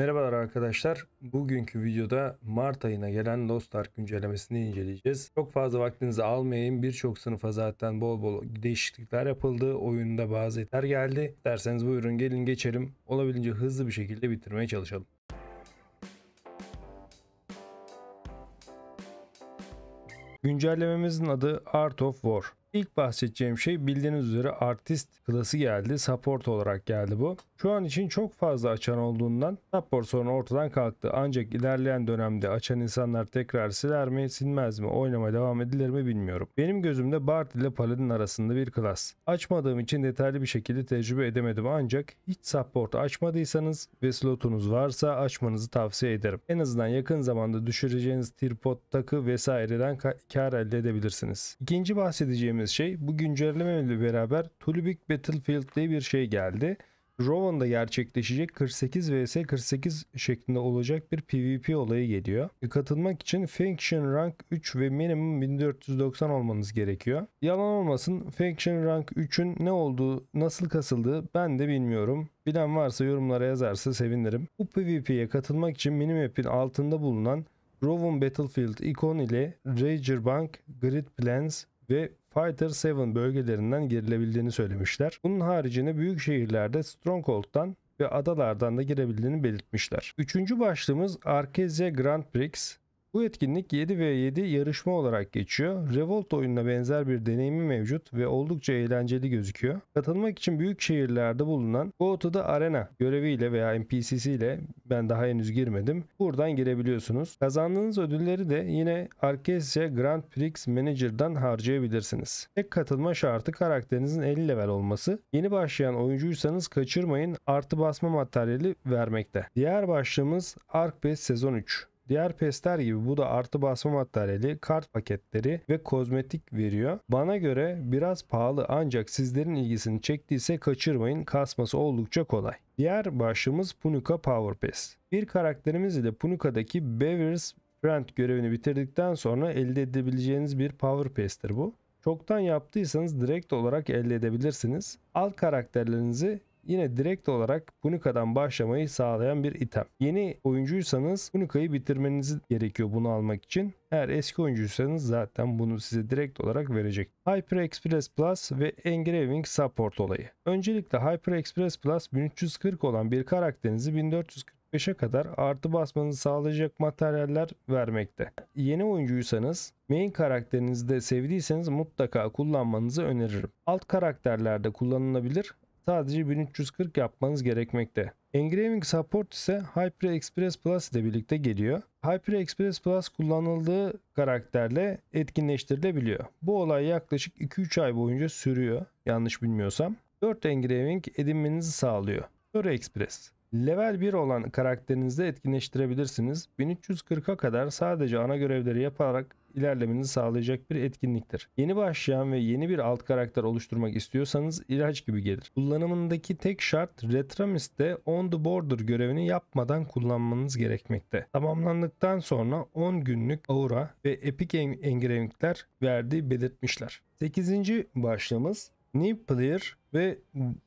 Merhabalar arkadaşlar. Bugünkü videoda Mart ayına gelen Dostlark güncellemesini inceleyeceğiz. Çok fazla vaktinizi almayayım. Birçok sınıfa zaten bol bol değişiklikler yapıldı. Oyunda bazı etler geldi. Derseniz buyurun gelin geçelim. Olabildiğince hızlı bir şekilde bitirmeye çalışalım. Güncellememizin adı Art of War. İlk bahsedeceğim şey bildiğiniz üzere artist klası geldi. Support olarak geldi bu. Şu an için çok fazla açan olduğundan support sonra ortadan kalktı. Ancak ilerleyen dönemde açan insanlar tekrar siler mi silmez mi oynamaya devam edilir mi bilmiyorum. Benim gözümde Bard ile Paladin arasında bir klas. Açmadığım için detaylı bir şekilde tecrübe edemedim ancak hiç support açmadıysanız ve slotunuz varsa açmanızı tavsiye ederim. En azından yakın zamanda düşüreceğiniz tripod takı vesaireden kar elde edebilirsiniz. İkinci bahsedeceğim dediğimiz şey bu güncelleme ile beraber Tulubik Battlefield diye bir şey geldi. Rovan'da gerçekleşecek 48 vs 48 şeklinde olacak bir PvP olayı geliyor. Katılmak için Faction Rank 3 ve minimum 1490 olmanız gerekiyor. Yalan olmasın Faction Rank 3'ün ne olduğu, nasıl kasıldığı ben de bilmiyorum. Bilen varsa yorumlara yazarsa sevinirim. Bu PvP'ye katılmak için minimap'in altında bulunan Rowan Battlefield ikon ile Bank Grid Plans, ve Fighter 7 bölgelerinden girilebildiğini söylemişler. Bunun haricinde büyük şehirlerde Stronghold'dan ve adalardan da girebildiğini belirtmişler. Üçüncü başlığımız Arkezia Grand Prix. Bu etkinlik 7v7 yarışma olarak geçiyor. Revolt oyununa benzer bir deneyimi mevcut ve oldukça eğlenceli gözüküyor. Katılmak için büyük şehirlerde bulunan Go to Arena göreviyle veya NPC'si ile ben daha henüz girmedim. Buradan girebiliyorsunuz. Kazandığınız ödülleri de yine Arkesia Grand Prix Manager'dan harcayabilirsiniz. Tek katılma şartı karakterinizin 50 level olması. Yeni başlayan oyuncuysanız kaçırmayın artı basma materyali vermekte. Diğer başlığımız Arkbase sezon 3. Diğer pestler gibi bu da artı basma materyali, kart paketleri ve kozmetik veriyor. Bana göre biraz pahalı ancak sizlerin ilgisini çektiyse kaçırmayın. Kasması oldukça kolay. Diğer başlığımız Punuka Power Pass. Bir karakterimiz ile Punuka'daki Bevers Friend görevini bitirdikten sonra elde edebileceğiniz bir Power Pass'tir bu. Çoktan yaptıysanız direkt olarak elde edebilirsiniz. Alt karakterlerinizi yine direkt olarak Punica'dan başlamayı sağlayan bir item. Yeni oyuncuysanız Punica'yı bitirmeniz gerekiyor bunu almak için. Eğer eski oyuncuysanız zaten bunu size direkt olarak verecek. Hyper Express Plus ve Engraving Support olayı. Öncelikle Hyper Express Plus 1340 olan bir karakterinizi 1440 5'e kadar artı basmanızı sağlayacak materyaller vermekte. Yeni oyuncuysanız main karakterinizi de sevdiyseniz mutlaka kullanmanızı öneririm. Alt karakterlerde kullanılabilir sadece 1340 yapmanız gerekmekte. Engraving Support ise Hyper Express Plus ile birlikte geliyor. Hyper Express Plus kullanıldığı karakterle etkinleştirilebiliyor. Bu olay yaklaşık 2-3 ay boyunca sürüyor yanlış bilmiyorsam. 4 engraving edinmenizi sağlıyor. Story Express Level 1 olan karakterinizde etkinleştirebilirsiniz. 1340'a kadar sadece ana görevleri yaparak ilerlemenizi sağlayacak bir etkinliktir. Yeni başlayan ve yeni bir alt karakter oluşturmak istiyorsanız ilaç gibi gelir. Kullanımındaki tek şart Retramis'te On the Border görevini yapmadan kullanmanız gerekmekte. Tamamlandıktan sonra 10 günlük aura ve epic engravingler verdiği belirtmişler. 8. başlığımız New Player ve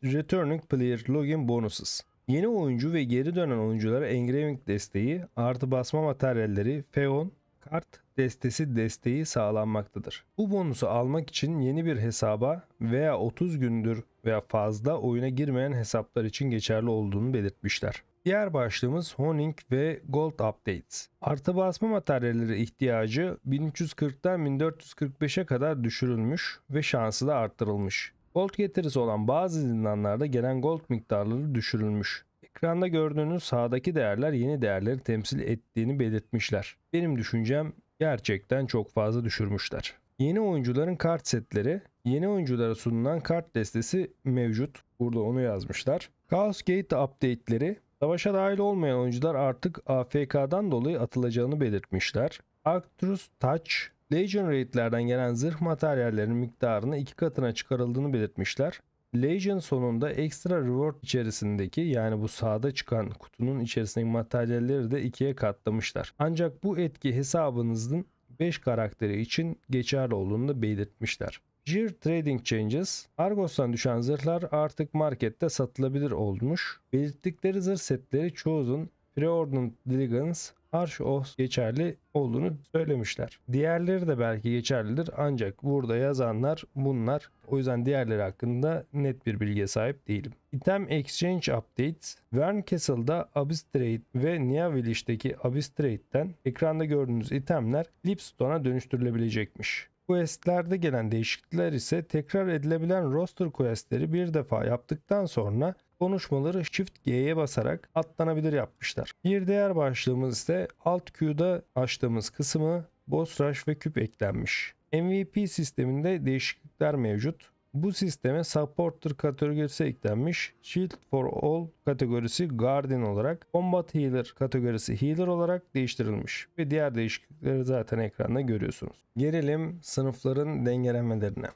Returning Player Login Bonuses. Yeni oyuncu ve geri dönen oyunculara engraving desteği, artı basma materyalleri, feon, Kart destesi desteği sağlanmaktadır. Bu bonusu almak için yeni bir hesaba veya 30 gündür veya fazla oyuna girmeyen hesaplar için geçerli olduğunu belirtmişler. Diğer başlığımız Honing ve Gold Updates. Artı basma materyalleri ihtiyacı 1340'tan 1445'e kadar düşürülmüş ve şansı da arttırılmış. Gold getirisi olan bazı zindanlarda gelen gold miktarları düşürülmüş. Ekranda gördüğünüz sağdaki değerler yeni değerleri temsil ettiğini belirtmişler. Benim düşüncem gerçekten çok fazla düşürmüşler. Yeni oyuncuların kart setleri, yeni oyunculara sunulan kart destesi mevcut. Burada onu yazmışlar. Chaos Gate update'leri Savaşa dahil olmayan oyuncular artık AFK'dan dolayı atılacağını belirtmişler. Arcturus Touch, Legion Raid'lerden gelen zırh materyallerinin miktarını iki katına çıkarıldığını belirtmişler. Legion sonunda ekstra reward içerisindeki yani bu sağda çıkan kutunun içerisindeki materyalleri de ikiye katlamışlar. Ancak bu etki hesabınızın 5 karakteri için geçerli olduğunu da belirtmişler. Gear Trading Changes, Argos'tan düşen zırhlar artık markette satılabilir olmuş. Belirttikleri zırh setleri Chosen, Preordinate Diligence, Arş-ı geçerli olduğunu söylemişler. Diğerleri de belki geçerlidir ancak burada yazanlar bunlar. O yüzden diğerleri hakkında net bir bilgiye sahip değilim. İtem Exchange Updates, Castle'da Abistrate ve Nia Abistrate'den ekranda gördüğünüz itemler Lipstone'a dönüştürülebilecekmiş. Questlerde gelen değişiklikler ise tekrar edilebilen roster questleri bir defa yaptıktan sonra konuşmaları Shift G'ye basarak atlanabilir yapmışlar. Bir diğer başlığımız ise Alt Q'da açtığımız kısmı Boss Rush ve küp eklenmiş. MVP sisteminde değişiklikler mevcut. Bu sisteme Supporter kategorisi eklenmiş. Shield for All kategorisi Guardian olarak, Combat Healer kategorisi Healer olarak değiştirilmiş. Ve diğer değişiklikleri zaten ekranda görüyorsunuz. Gelelim sınıfların dengelenmelerine.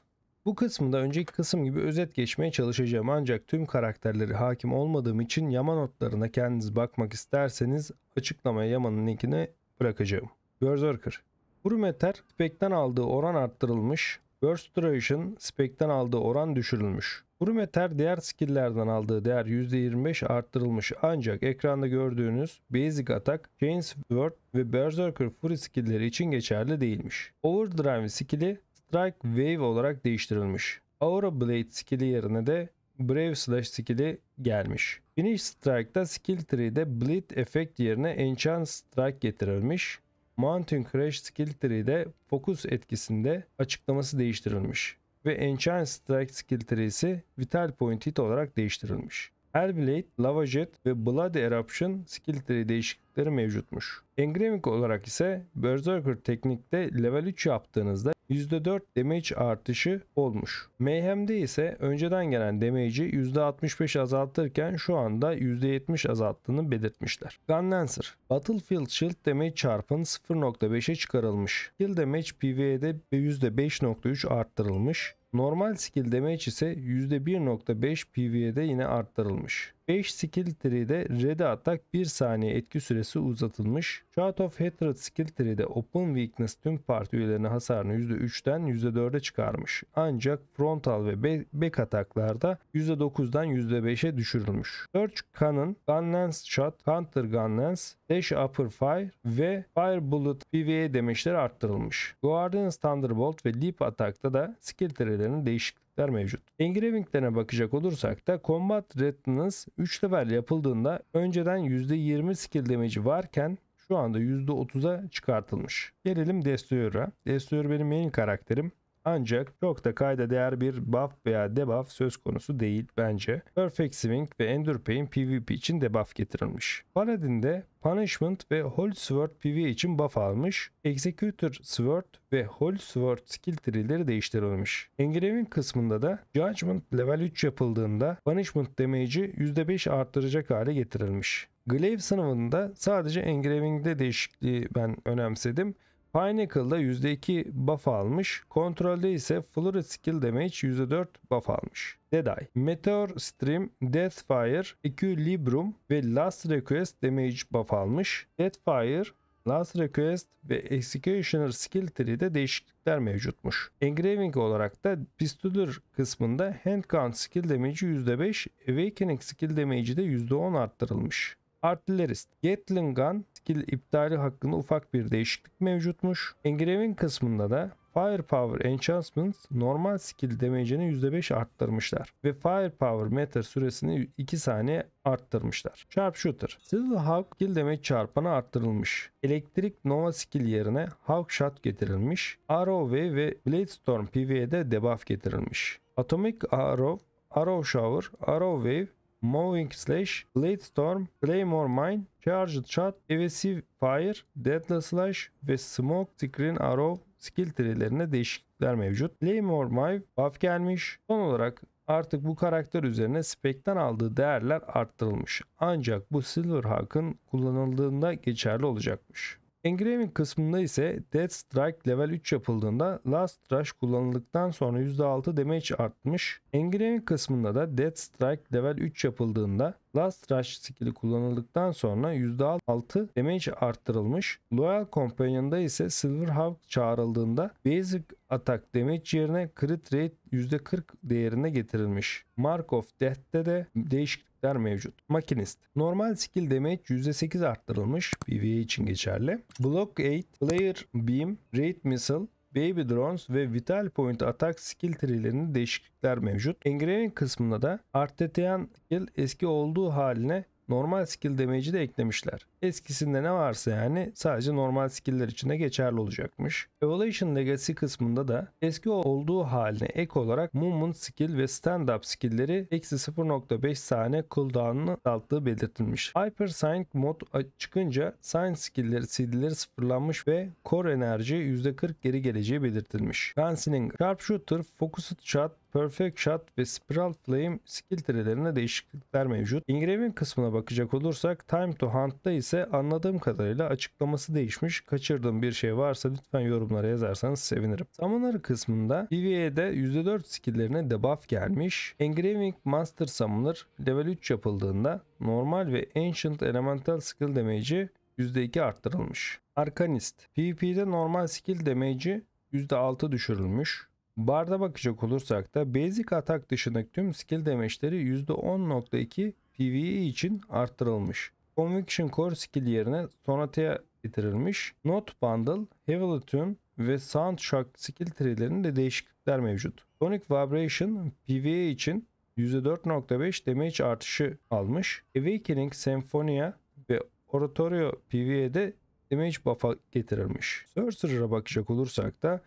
Bu kısmında önceki kısım gibi özet geçmeye çalışacağım ancak tüm karakterleri hakim olmadığım için Yama notlarına kendiniz bakmak isterseniz açıklamaya Yama'nın linkini bırakacağım. Berserker Brumeter Spek'ten aldığı oran arttırılmış, Burstration Spek'ten aldığı oran düşürülmüş. Brumeter diğer skill'lerden aldığı değer %25 arttırılmış ancak ekranda gördüğünüz Basic Attack, Chains Word ve Berserker Fury skilleri için geçerli değilmiş. Overdrive skill'i Strike Wave olarak değiştirilmiş. Aura Blade skill'i yerine de Brave Slash skill'i gelmiş. Finish Strike'da skill tree'de Bleed Effect yerine Enchant Strike getirilmiş. Mountain Crash skill tree'de Focus etkisinde açıklaması değiştirilmiş ve Enchant Strike skill tree'si Vital Point Hit olarak değiştirilmiş. Hellblade, Lava Jet ve Bloody Eruption skill tree değişiklikleri mevcutmuş. Engraving olarak ise Berserker teknikte level 3 yaptığınızda %4 damage artışı olmuş. Mayhem'de ise önceden gelen damage'i %65 azaltırken şu anda %70 azalttığını belirtmişler. Gunlancer Battlefield Shield damage çarpın 0.5'e çıkarılmış. Kill damage PvE'de %5.3 arttırılmış. Normal skill damage ise %1.5 PV'de yine arttırılmış. 5 skill tree'de Red'e atak 1 saniye etki süresi uzatılmış. Shot of Hatred skill tree'de Open Weakness tüm parti üyelerine hasarını %3'den %4'e çıkarmış. Ancak frontal ve back ataklarda %9'dan %5'e düşürülmüş. Search Cannon, Gun Lance Shot, Counter Gun Lance, Dash Upper Fire ve Fire Bullet PvE demeçleri arttırılmış. Guardian Thunderbolt ve Leap Atak'ta da skill tree'lerin değişikliği değişiklikler mevcut. Engravinglerine bakacak olursak da Combat Retinance 3 level yapıldığında önceden %20 skill damage varken şu anda %30'a çıkartılmış. Gelelim Destroyer'a. Destroyer benim main karakterim. Ancak çok da kayda değer bir buff veya debuff söz konusu değil bence. Perfect Swing ve Endure Enderpain PvP için debuff getirilmiş. Paladin Punishment ve Holy Sword PvE için buff almış. Executor Sword ve Holy Sword skill tree'leri değiştirilmiş. Engraving kısmında da Judgment level 3 yapıldığında Punishment damage'i %5 arttıracak hale getirilmiş. Glaive sınavında sadece engraving'de değişikliği ben önemsedim. Pinnacle'da %2 buff almış. Kontrolde ise Flurry Skill Damage %4 buff almış. Deadeye, Meteor Stream, Deathfire, Equilibrium ve Last Request Damage buff almış. Deathfire, Last Request ve Executioner Skill Tree'de değişiklikler mevcutmuş. Engraving olarak da Pistoler kısmında Handgun Skill Damage %5, Awakening Skill Damage'i de %10 arttırılmış. Artillerist. Gatling Gun skill iptali hakkında ufak bir değişiklik mevcutmuş. Engraving kısmında da Firepower Enchantments normal skill damage'ini %5 arttırmışlar. Ve Firepower meter süresini 2 saniye arttırmışlar. Sharpshooter. Silver Hawk skill damage çarpanı arttırılmış. Elektrik Nova skill yerine Hawk Shot getirilmiş. Arrow ve Blade Bladestorm PV'de debuff getirilmiş. Atomic Arrow Arrow Shower, Arrow Wave Mowing Slash, Blade Storm, Claymore Mine, Charged Shot, Evasive Fire, Deadly Slash ve Smoke Screen Arrow skill tree'lerine değişiklikler mevcut. Claymore Mine buff gelmiş. Son olarak artık bu karakter üzerine spekten aldığı değerler arttırılmış. Ancak bu Silverhawk'ın kullanıldığında geçerli olacakmış. Engraving kısmında ise Death Strike level 3 yapıldığında Last Rush kullanıldıktan sonra %6 damage artmış. Engraving kısmında da Death Strike level 3 yapıldığında Last Rush skill'i kullanıldıktan sonra %6 damage arttırılmış. Loyal Companion'da ise Silver Hawk çağrıldığında Basic Attack damage yerine Crit Rate %40 değerine getirilmiş. Mark of Death'te de değişik eksikler mevcut. Makinist. Normal skill damage %8 arttırılmış. PvE için geçerli. Block Blockade, Player Beam, Raid Missile, Baby Drones ve Vital Point Atak skill tree'lerinde değişiklikler mevcut. Engraving kısmında da Artetian skill eski olduğu haline normal skill damage'i de eklemişler. Eskisinde ne varsa yani sadece normal skill'ler de geçerli olacakmış. Evolution Legacy kısmında da eski olduğu haline ek olarak movement skill ve stand up skill'leri eksi 0.5 saniye cooldown'ını azalttığı belirtilmiş. Hyper Sign mod çıkınca Sign skill'leri CD'leri sıfırlanmış ve core enerji %40 geri geleceği belirtilmiş. Gunslinger, Sharpshooter, Focused Shot, Perfect Shot ve Spiral Flame skill trelerine değişiklikler mevcut. Engraving kısmına bakacak olursak Time to Hunt'ta ise anladığım kadarıyla açıklaması değişmiş. Kaçırdığım bir şey varsa lütfen yorumlara yazarsanız sevinirim. Summoner kısmında PvE'de %4 skilllerine debuff gelmiş. Engraving Master Summoner level 3 yapıldığında normal ve Ancient Elemental skill damage'i %2 arttırılmış. Arkanist PvP'de normal skill damage'i %6 düşürülmüş. Barda bakacak olursak da basic atak dışındaki tüm skill damage'leri %10.2 PvE için arttırılmış. Conviction Core skill yerine Sonata'ya getirilmiş. Note Bundle, Heavily Tune ve Sound Shock skill tree'lerinde değişiklikler mevcut. Sonic Vibration PvE için %4.5 damage artışı almış. Awakening, Symphonia ve Oratorio PvE'de damage buff'a getirilmiş. Sorcerer'a bakacak olursak da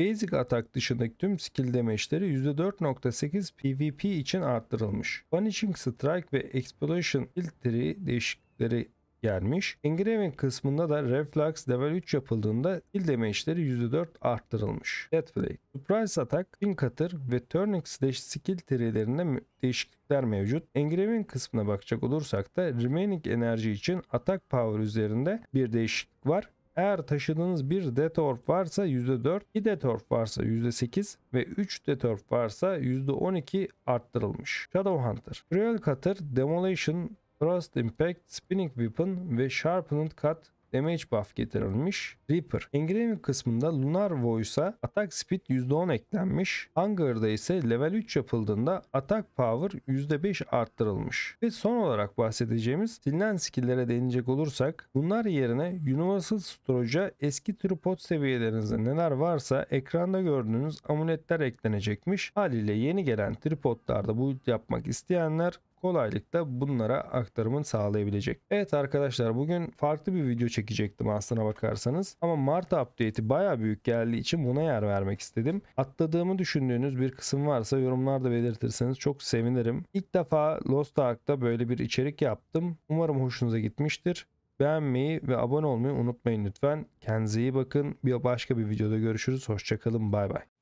Basic atak dışındaki tüm skill damage'leri %4.8 PvP için arttırılmış. Vanishing Strike ve Explosion Filtre'i değişiklikleri gelmiş. Engraving kısmında da Reflex level 3 yapıldığında kill damage'leri %4 arttırılmış. Deathblade, Surprise Attack, Pin Cutter ve Turning Slash skill tree'lerinde değişiklikler mevcut. Engraving kısmına bakacak olursak da Remaining enerji için Attack Power üzerinde bir değişiklik var. Eğer taşıdığınız bir detorf varsa %4, 2 detorf varsa %8 ve 3 detorf varsa %12 arttırılmış. Shadowhunter, Cruel Cutter, Demolition, Thrust Impact, Spinning Weapon ve Sharpened Cut damage buff getirilmiş. Reaper. Engraving kısmında Lunar Voice'a atak speed %10 eklenmiş. Hunger'da ise level 3 yapıldığında atak power %5 arttırılmış. Ve son olarak bahsedeceğimiz silinen skill'lere değinecek olursak bunlar yerine Universal Storage'a eski tripod seviyelerinizde neler varsa ekranda gördüğünüz amuletler eklenecekmiş. Haliyle yeni gelen tripodlarda bu yapmak isteyenler kolaylıkla bunlara aktarımını sağlayabilecek. Evet arkadaşlar bugün farklı bir video çekecektim aslına bakarsanız ama Mart update'i baya büyük geldiği için buna yer vermek istedim. Atladığımı düşündüğünüz bir kısım varsa yorumlarda belirtirseniz çok sevinirim. İlk defa Lost Ark'ta böyle bir içerik yaptım. Umarım hoşunuza gitmiştir. Beğenmeyi ve abone olmayı unutmayın lütfen. Kendinize iyi bakın. Bir başka bir videoda görüşürüz. Hoşçakalın. Bay bay.